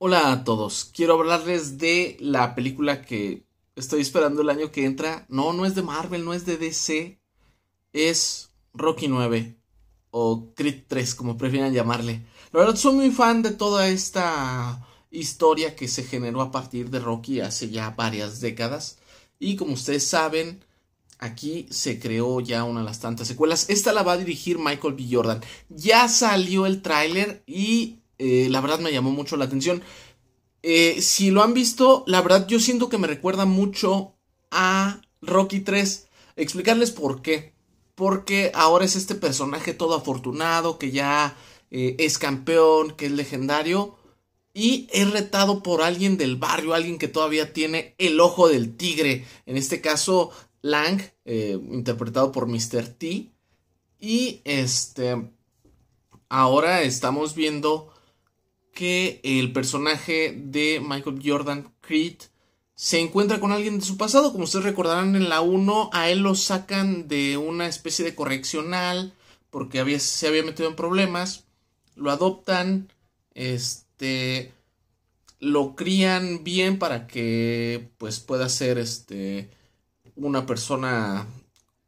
Hola a todos, quiero hablarles de la película que estoy esperando el año que entra. No, no es de Marvel, no es de DC, es Rocky 9 o Creed 3, como prefieran llamarle. La verdad soy muy fan de toda esta historia que se generó a partir de Rocky hace ya varias décadas. Y como ustedes saben, aquí se creó ya una de las tantas secuelas. Esta la va a dirigir Michael B. Jordan. Ya salió el tráiler y eh, la verdad me llamó mucho la atención. Eh, si lo han visto, la verdad yo siento que me recuerda mucho a Rocky 3. Explicarles por qué. Porque ahora es este personaje todo afortunado, que ya eh, es campeón, que es legendario. Y es retado por alguien del barrio, alguien que todavía tiene el ojo del tigre. En este caso, Lang, interpretado por Mr. T. Y este. Ahora estamos viendo que el personaje de Michael Jordan Creed se encuentra con alguien de su pasado. Como ustedes recordarán en la 1, a él lo sacan de una especie de correccional porque había, se había metido en problemas. Lo adoptan, este, lo crían bien para que pues pueda ser este, una persona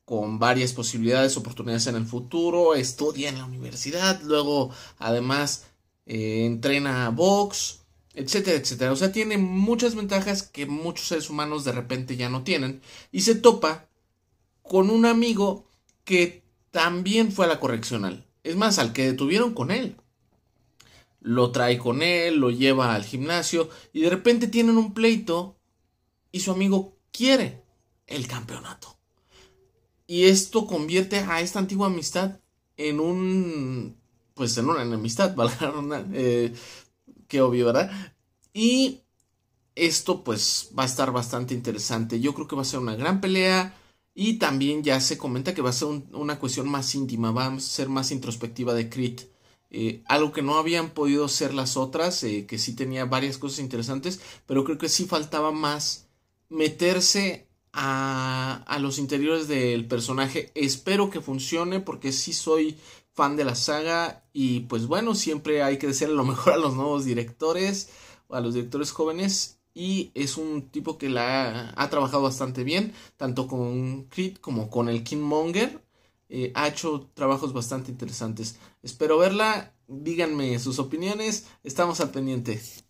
con varias posibilidades, oportunidades en el futuro, estudia en la universidad, luego además eh, entrena box, etcétera, etcétera. O sea, tiene muchas ventajas que muchos seres humanos de repente ya no tienen. Y se topa con un amigo que también fue a la correccional. Es más, al que detuvieron con él. Lo trae con él, lo lleva al gimnasio y de repente tienen un pleito y su amigo quiere el campeonato. Y esto convierte a esta antigua amistad en un pues en una enemistad, valga una, eh, qué obvio, ¿verdad? Y esto pues va a estar bastante interesante. Yo creo que va a ser una gran pelea y también ya se comenta que va a ser una cuestión más íntima, va a ser más introspectiva de Crit. Eh, algo que no habían podido ser las otras, eh, que sí tenía varias cosas interesantes, pero creo que sí faltaba más meterse a, a los interiores del personaje. Espero que funcione porque sí soy fan de la saga y pues bueno, siempre hay que decirle lo mejor a los nuevos directores, a los directores jóvenes y es un tipo que la ha, trabajado bastante bien, tanto con Creed como con el Kingmonger. Eh, ha hecho trabajos bastante interesantes. Espero verla. Díganme sus opiniones. Estamos al pendiente.